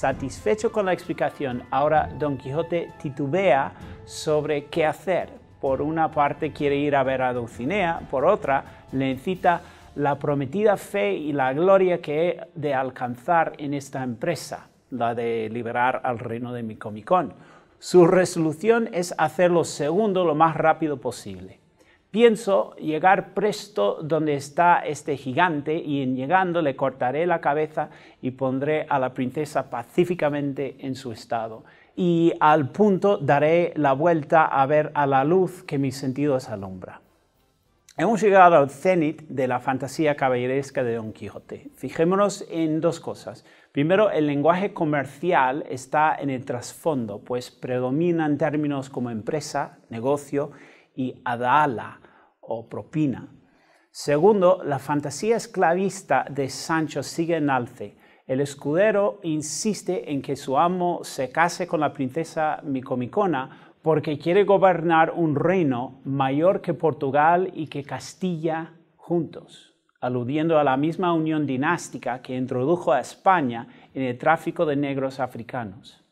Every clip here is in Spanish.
Satisfecho con la explicación, ahora Don Quijote titubea sobre qué hacer. Por una parte quiere ir a ver a Dulcinea, por otra le incita la prometida fe y la gloria que he de alcanzar en esta empresa, la de liberar al reino de Micomicón. Su resolución es hacer lo segundo lo más rápido posible. Pienso llegar presto donde está este gigante y en llegando le cortaré la cabeza y pondré a la princesa pacíficamente en su estado. Y al punto daré la vuelta a ver a la luz que mis sentidos alumbra. Hemos llegado al cenit de la fantasía caballeresca de Don Quijote. Fijémonos en dos cosas. Primero, el lenguaje comercial está en el trasfondo, pues predominan términos como empresa, negocio, y adala o propina. Segundo, la fantasía esclavista de Sancho sigue en alce. El escudero insiste en que su amo se case con la princesa Micomicona porque quiere gobernar un reino mayor que Portugal y que Castilla juntos, aludiendo a la misma unión dinástica que introdujo a España en el tráfico de negros africanos.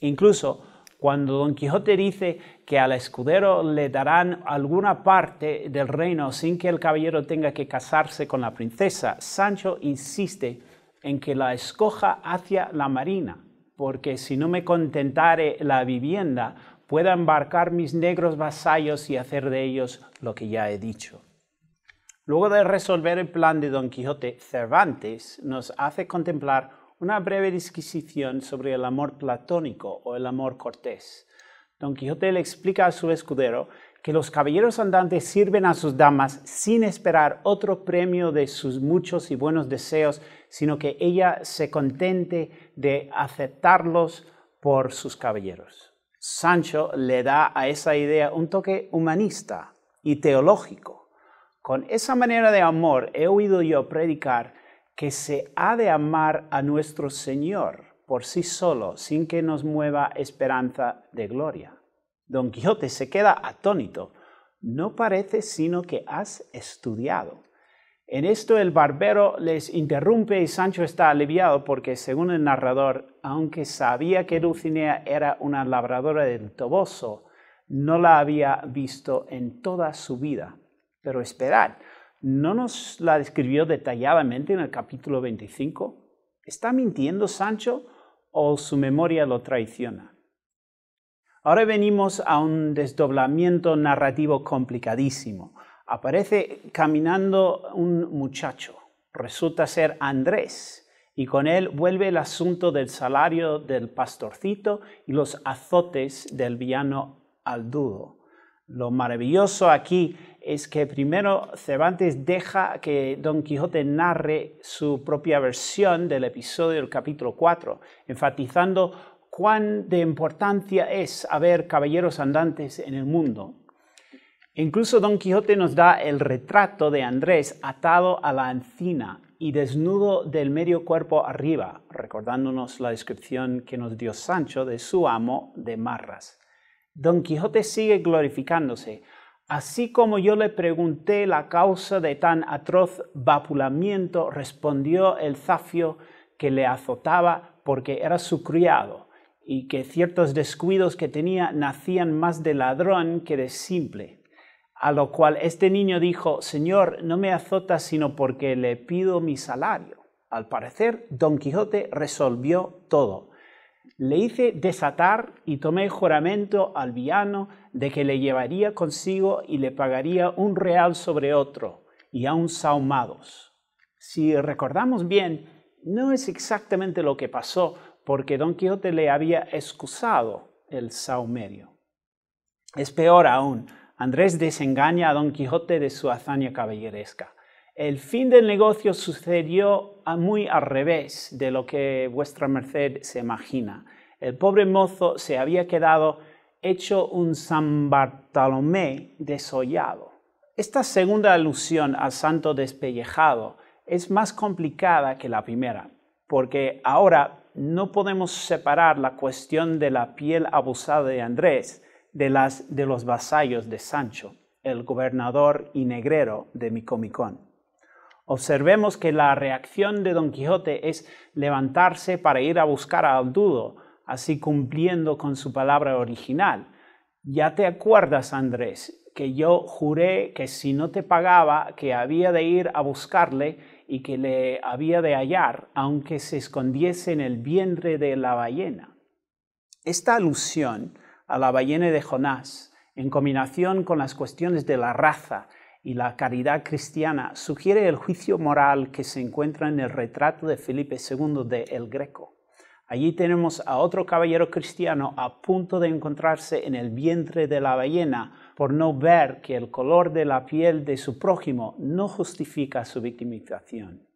Incluso cuando Don Quijote dice que al escudero le darán alguna parte del reino sin que el caballero tenga que casarse con la princesa, Sancho insiste en que la escoja hacia la marina, porque si no me contentare la vivienda, pueda embarcar mis negros vasallos y hacer de ellos lo que ya he dicho. Luego de resolver el plan de Don Quijote, Cervantes nos hace contemplar una breve disquisición sobre el amor platónico o el amor cortés. Don Quijote le explica a su escudero que los caballeros andantes sirven a sus damas sin esperar otro premio de sus muchos y buenos deseos, sino que ella se contente de aceptarlos por sus caballeros. Sancho le da a esa idea un toque humanista y teológico. Con esa manera de amor he oído yo predicar que se ha de amar a nuestro Señor por sí solo, sin que nos mueva esperanza de gloria. Don Quijote se queda atónito. No parece sino que has estudiado. En esto el barbero les interrumpe y Sancho está aliviado porque, según el narrador, aunque sabía que Dulcinea era una labradora del Toboso, no la había visto en toda su vida. Pero esperad, no nos la describió detalladamente en el capítulo 25? ¿Está mintiendo Sancho o su memoria lo traiciona? Ahora venimos a un desdoblamiento narrativo complicadísimo. Aparece caminando un muchacho, resulta ser Andrés, y con él vuelve el asunto del salario del pastorcito y los azotes del villano Aldudo. Lo maravilloso aquí es que primero Cervantes deja que Don Quijote narre su propia versión del episodio del capítulo 4, enfatizando cuán de importancia es haber caballeros andantes en el mundo. Incluso Don Quijote nos da el retrato de Andrés atado a la encina y desnudo del medio cuerpo arriba, recordándonos la descripción que nos dio Sancho de su amo de Marras. Don Quijote sigue glorificándose, Así como yo le pregunté la causa de tan atroz vapulamiento, respondió el zafio que le azotaba porque era su criado y que ciertos descuidos que tenía nacían más de ladrón que de simple. A lo cual este niño dijo, Señor, no me azota sino porque le pido mi salario. Al parecer, Don Quijote resolvió todo le hice desatar y tomé juramento al villano de que le llevaría consigo y le pagaría un real sobre otro, y aun saumados. Si recordamos bien, no es exactamente lo que pasó, porque Don Quijote le había excusado el saumerio. Es peor aún, Andrés desengaña a Don Quijote de su hazaña caballeresca. El fin del negocio sucedió muy al revés de lo que vuestra merced se imagina. El pobre mozo se había quedado hecho un San Bartolomé desollado. Esta segunda alusión al santo despellejado es más complicada que la primera, porque ahora no podemos separar la cuestión de la piel abusada de Andrés de, las, de los vasallos de Sancho, el gobernador y negrero de Micomicón. Observemos que la reacción de Don Quijote es levantarse para ir a buscar a dudo, así cumpliendo con su palabra original. Ya te acuerdas, Andrés, que yo juré que si no te pagaba, que había de ir a buscarle y que le había de hallar, aunque se escondiese en el vientre de la ballena. Esta alusión a la ballena de Jonás, en combinación con las cuestiones de la raza y la caridad cristiana sugiere el juicio moral que se encuentra en el retrato de Felipe II de El Greco. Allí tenemos a otro caballero cristiano a punto de encontrarse en el vientre de la ballena por no ver que el color de la piel de su prójimo no justifica su victimización.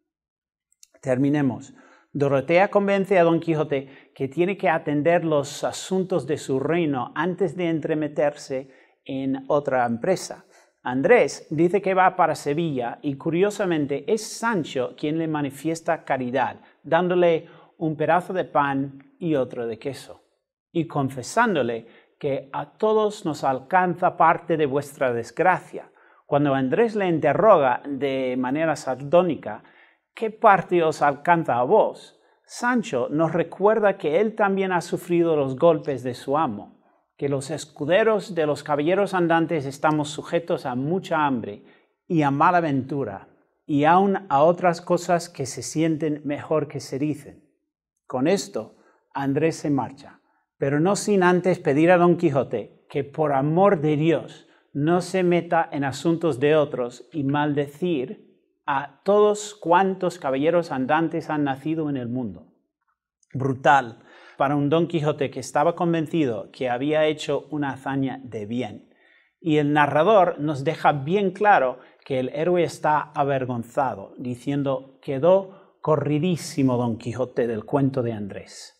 Terminemos. Dorotea convence a Don Quijote que tiene que atender los asuntos de su reino antes de entremeterse en otra empresa. Andrés dice que va para Sevilla y curiosamente es Sancho quien le manifiesta caridad, dándole un pedazo de pan y otro de queso, y confesándole que a todos nos alcanza parte de vuestra desgracia. Cuando Andrés le interroga de manera sardónica, ¿qué parte os alcanza a vos? Sancho nos recuerda que él también ha sufrido los golpes de su amo que los escuderos de los caballeros andantes estamos sujetos a mucha hambre y a mala ventura, y aun a otras cosas que se sienten mejor que se dicen. Con esto, Andrés se marcha, pero no sin antes pedir a Don Quijote que por amor de Dios no se meta en asuntos de otros y maldecir a todos cuantos caballeros andantes han nacido en el mundo. Brutal para un Don Quijote que estaba convencido que había hecho una hazaña de bien. Y el narrador nos deja bien claro que el héroe está avergonzado, diciendo, quedó corridísimo Don Quijote del cuento de Andrés.